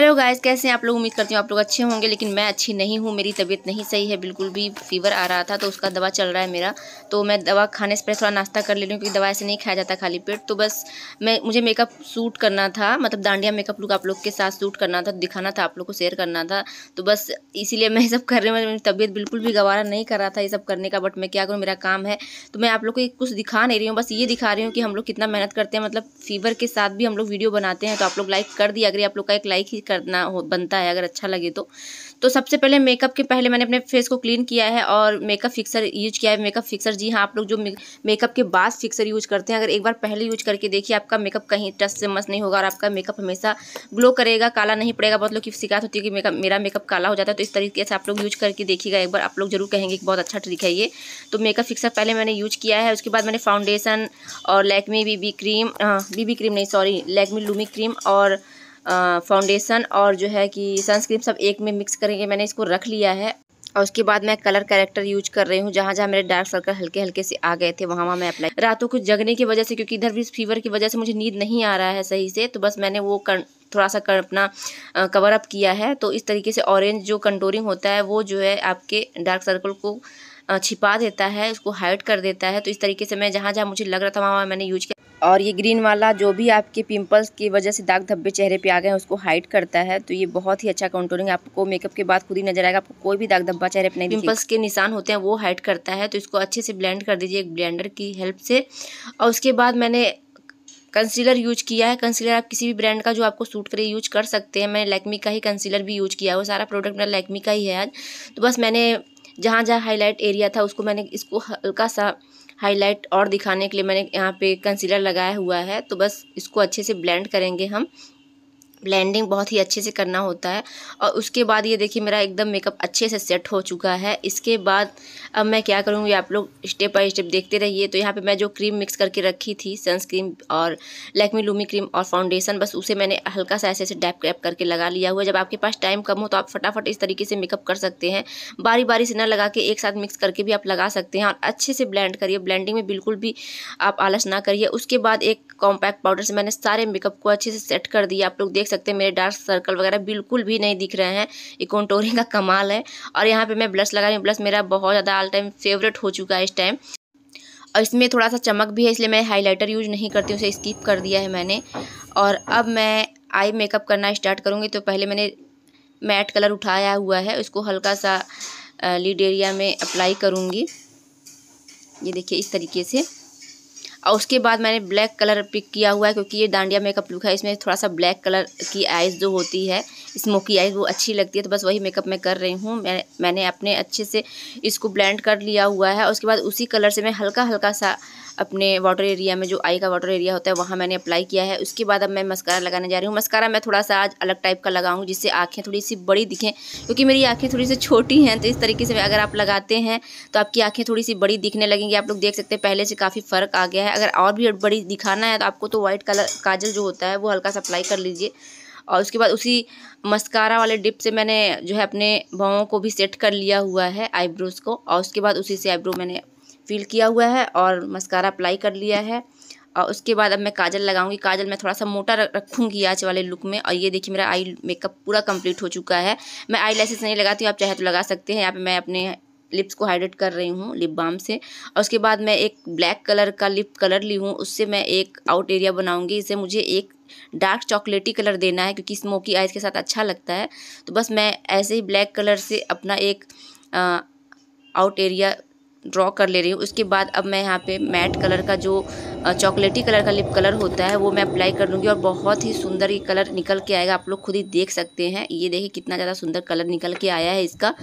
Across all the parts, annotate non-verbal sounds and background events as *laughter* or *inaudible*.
hello guys कैसे हैं आप लोग उम्मीद करती हूँ आप लोग अच्छे होंगे लेकिन मैं अच्छी नहीं हूँ मेरी तबीयत नहीं सही है बिल्कुल भी फीवर आ रहा था तो उसका दवा चल रहा है मेरा तो मैं दवा खाने से पहले थोड़ा नाश्ता कर ले रही हूँ क्योंकि दवा ऐसे नहीं खाया जाता खाली पेट तो बस मैं मुझे मेकअप सूट करना था मतलब दांडिया मेकअप लुक आप लोग के साथ सूट करना था दिखाना था आप लोग को शेयर करना था तो बस इसीलिए मैं सब कर रही हूँ मेरी तबीयत बिल्कुल भी गवारा नहीं कर रहा था ये सब करने का बट मैं क्या करूँ मेरा काम है तो मैं आप लोग को कुछ दिखा नहीं रही हूँ बस ये दिखा रही हूँ कि हम लोग कितना मेहनत करते हैं मतलब फीवर के साथ भी हम लोग वीडियो बनाते हैं तो आप लोग लाइक कर दिया अगर आप लोग का एक लाइक करना हो बनता है अगर अच्छा लगे तो तो सबसे पहले मेकअप के पहले मैंने अपने फेस को क्लीन किया है और मेकअप फिक्सर यूज किया है मेकअप फिक्सर जी हाँ आप लोग जो मेकअप के बाद फिक्सर यूज करते हैं अगर एक बार पहले यूज करके देखिए आपका मेकअप कहीं टस से मस नहीं होगा और आपका मेकअप हमेशा ग्लो करेगा काला नहीं पड़ेगा बहुत लोग की शिकायत होती है कि मेकअप मेरा मेकअप काला हो जाता है तो इस तरीके से आप लोग यूज करके देखिएगा एक बार आप लोग जरूर कहेंगे कि बहुत अच्छा ट्रिक है ये तो मेकअप फिक्सर पहले मैंने यूज किया है उसके बाद मैंने फाउंडेशन और Lakme BB cream BB cream नहीं सॉरी लैकमी लूमी क्रीम और फाउंडेशन और जो है कि सनस्क्रीन सब एक में मिक्स करेंगे मैंने इसको रख लिया है और उसके बाद मैं कलर करेक्टर यूज कर रही हूँ जहाँ जहाँ मेरे डार्क सर्कल हल्के हल्के से आ गए थे वहाँ वहाँ मैं अप्लाई रातों को जगने की वजह से क्योंकि इधर भी फीवर की वजह से मुझे नींद नहीं आ रहा है सही से तो बस मैंने वो कर, थोड़ा सा कर अपना कवर अप किया है तो इस तरीके से ऑरेंज जो कंटोरिंग होता है वो जो है आपके डार्क सर्कल को छिपा देता है उसको हाइड कर देता है तो इस तरीके से मैं जहाँ जहाँ मुझे लग रहा था वहाँ मैंने यूज किया और ये ग्रीन वाला जो भी आपके पिंपल्स की वजह से दाग धब्बे चेहरे पे आ गए हैं उसको हाइड करता है तो ये बहुत ही अच्छा कंटूरिंग आपको मेकअप के बाद खुद ही नजर आएगा आपको कोई भी दाग धब्बा चेहरे पे नहीं पिंपल्स के निशान होते हैं वो हाइड करता है तो इसको अच्छे से ब्लेंड कर दीजिए एक ब्लेंडर की हेल्प से और उसके बाद मैंने कंसीलर यूज किया है कंसीलर आप किसी भी ब्रांड का जो आपको सूट करे यूज कर सकते हैं मैंने लैक्मी का ही कंसीलर भी यूज किया है वो सारा प्रोडक्ट मेरा लैक्मी का ही है आज तो बस मैंने जहाँ जहाँ हाईलाइट एरिया था उसको मैंने इसको हल्का सा हाईलाइट और दिखाने के लिए मैंने यहाँ पे कंसीलर लगाया हुआ है तो बस इसको अच्छे से ब्लेंड करेंगे हम ब्लेंडिंग बहुत ही अच्छे से करना होता है और उसके बाद ये देखिए मेरा एकदम मेकअप अच्छे से सेट हो चुका है इसके बाद अब मैं क्या करूँगी आप लोग स्टेप बाय स्टेप देखते रहिए तो यहाँ पे मैं जो क्रीम मिक्स करके रखी थी सनस्क्रीन और लैक्मी लूमी क्रीम और फाउंडेशन बस उसे मैंने हल्का सा ऐसे ऐसे डैप कैप करके लगा लिया हुआ जब आपके पास टाइम कम हो तो आप फटाफट इस तरीके से मेकअप कर सकते हैं बारी बारी से ना लगा के एक साथ मिक्स करके भी आप लगा सकते हैं और अच्छे से ब्लैंड करिए ब्लैंडिंग में बिल्कुल भी आप आलस ना करिए उसके बाद एक कॉम्पैक्ट पाउडर से मैंने सारे मेकअप को अच्छे से सेट कर दिया आप लोग देख सकते सकते हैं मेरे डार्क सर्कल वगैरह बिल्कुल भी नहीं दिख रहे हैं ये कॉन्टोरिंग का कमाल है और यहाँ पे मैं ब्लश लगा रही हूँ ब्लश मेरा बहुत ज़्यादा ऑल टाइम फेवरेट हो चुका है इस टाइम और इसमें थोड़ा सा चमक भी है इसलिए मैं हाइलाइटर यूज नहीं करती हूँ उसे स्किप कर दिया है मैंने और अब मैं आई मेकअप करना स्टार्ट करूँगी तो पहले मैंने मैट कलर उठाया हुआ है उसको हल्का सा लीड एरिया में अप्लाई करूँगी ये देखिए इस तरीके से और उसके बाद मैंने ब्लैक कलर पिक किया हुआ है क्योंकि ये डांडिया मेकअप लुक है इसमें थोड़ा सा ब्लैक कलर की आइज़ जो होती है स्मोकी आइज़ वो अच्छी लगती है तो बस वही मेकअप मैं कर रही हूँ मैं, मैंने अपने अच्छे से इसको ब्लेंड कर लिया हुआ है उसके बाद उसी कलर से मैं हल्का हल्का सा अपने वाटर एरिया में जो आई का वाटर एरिया होता है वहाँ मैंने अप्लाई किया है उसके बाद अब मैं मस्कारा लगाने जा रही हूँ मस्कारा मैं थोड़ा सा आज अलग टाइप का लगाऊँ जिससे आँखें थोड़ी सी बड़ी दिखें क्योंकि मेरी आँखें थोड़ी सी छोटी हैं तो इस तरीके से अगर आप लगाते हैं तो आपकी आँखें थोड़ी सी बड़ी दिखने लगेंगी आप लोग देख सकते हैं पहले से काफ़ी फ़र्क आ गया है अगर और भी बड़ी दिखाना है तो आपको तो व्हाइट कलर काजल जो होता है वो हल्का सा अप्लाई कर लीजिए और उसके बाद उसी मस्कारा वाले डिप से मैंने जो है अपने भावों को भी सेट कर लिया हुआ है आईब्रोज़ को और उसके बाद उसी से आईब्रो मैंने फिल किया हुआ है और मस्कारा अप्लाई कर लिया है और उसके बाद अब मैं काजल लगाऊंगी काजल मैं थोड़ा सा मोटा रखूंगी आज वाले लुक में और ये देखिए मेरा आई मेकअप पूरा कंप्लीट हो चुका है मैं आई लेसेस नहीं लगाती हूँ आप चाहे तो लगा सकते हैं यहाँ पे मैं अपने लिप्स को हाइड्रेट कर रही हूँ लिप बाम से और उसके बाद मैं एक ब्लैक कलर का लिप कलर ली हूँ उससे मैं एक आउट एरिया बनाऊँगी इसे मुझे एक डार्क चॉकलेटी कलर देना है क्योंकि स्मोकी आइज़ के साथ अच्छा लगता है तो बस मैं ऐसे ही ब्लैक कलर से अपना एक आउट एरिया ड्रॉ कर ले रही हूँ उसके बाद अब मैं यहाँ पे मैट कलर का जो चॉकलेटी कलर का लिप कलर होता है वो मैं अप्लाई कर लूँगी और बहुत ही सुंदर ये कलर निकल के आएगा आप लोग खुद ही देख सकते हैं ये देखिए कितना ज़्यादा सुंदर कलर निकल के आया है इसका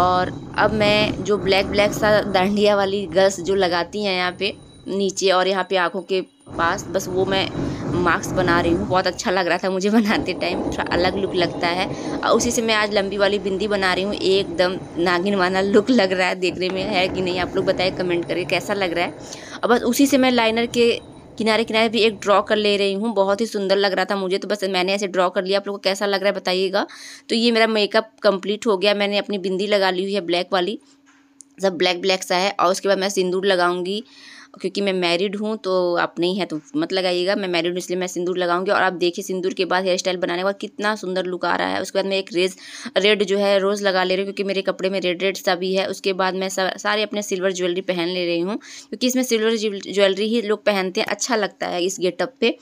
और अब मैं जो ब्लैक ब्लैक सा दांडिया वाली गर्ल्स जो लगाती हैं यहाँ पर नीचे और यहाँ पर आँखों के पास बस वो मैं मास्क बना रही हूँ बहुत अच्छा लग रहा था मुझे *laughs* बनाते टाइम थोड़ा अलग लुक लगता है और उसी से मैं आज लंबी वाली बिंदी बना रही हूँ एकदम नागिन वाना लुक *laughs* लग रहा है देखने में है कि नहीं आप लोग बताए कमेंट करके कैसा लग रहा है और बस उसी से मैं लाइनर के किनारे किनारे भी एक ड्रॉ कर ले रही हूँ बहुत ही सुंदर लग रहा था मुझे तो बस मैंने ऐसे ड्रॉ कर लिया आप लोगों को कैसा लग रहा है बताइएगा तो ये मेरा मेकअप कंप्लीट हो गया मैंने अपनी बिंदी लगा ली हुई है ब्लैक वाली सब ब्लैक ब्लैक सा है और उसके बाद मैं सिंदूर लगाऊंगी क्योंकि मैं मैरिड हूँ तो आप नहीं है तो मत लगाइएगा मैं मैरिड हूँ इसलिए मैं सिंदूर लगाऊंगी और आप देखिए सिंदूर के बाद हेयर स्टाइल बनाने के बाद कितना सुंदर लुक आ रहा है उसके बाद मैं एक रेज रेड जो है रोज़ लगा ले रही हूँ क्योंकि मेरे कपड़े में रेड रेड सा भी है उसके बाद मैं सारे अपने सिल्वर ज्वेलरी पहन ले रही हूँ क्योंकि इसमें सिल्वर ज्वेलरी ही लोग पहनते हैं अच्छा लगता है इस गेटअप पर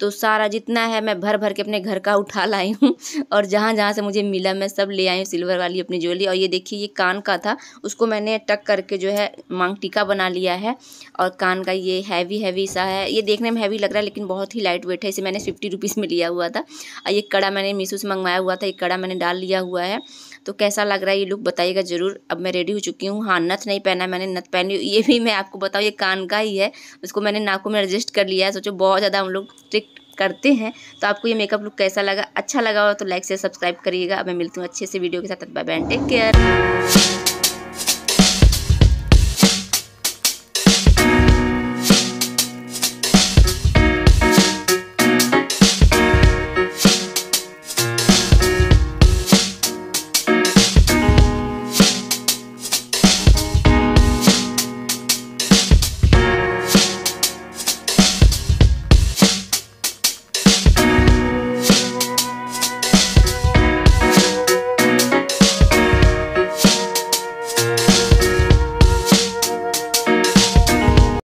तो सारा जितना है मैं भर भर के अपने घर का उठा लाई हूँ और जहाँ जहाँ से मुझे मिला मैं सब ले आई हूँ सिल्वर वाली अपनी ज्वेलरी और ये देखिए ये कान का था उसको मैंने टक करके जो है मांग टीका बना लिया है और कान का ये हैवी हैवी सा है ये देखने में हैवी लग रहा है लेकिन बहुत ही लाइट वेट है इसे मैंने फिफ्टी रुपीज़ में लिया हुआ था और ये कड़ा मैंने मीशो से मंगवाया हुआ था ये कड़ा मैंने डाल लिया हुआ है तो कैसा लग रहा है ये लुक बताइएगा ज़रूर अब मैं रेडी हो चुकी हूँ हाँ नथ नहीं पहना मैंने नथ पहनी ये भी मैं आपको बताऊँ ये कान का ही है उसको मैंने नाकों में एडजस्ट कर लिया है सोचो बहुत ज़्यादा हम लोग ट्रिक करते हैं तो आपको ये मेकअप लुक कैसा लगा अच्छा लगा हो तो लाइक से सब्सक्राइब करिएगा अब मैं मिलती हूँ अच्छे से वीडियो के साथ बाय बाय टेक केयर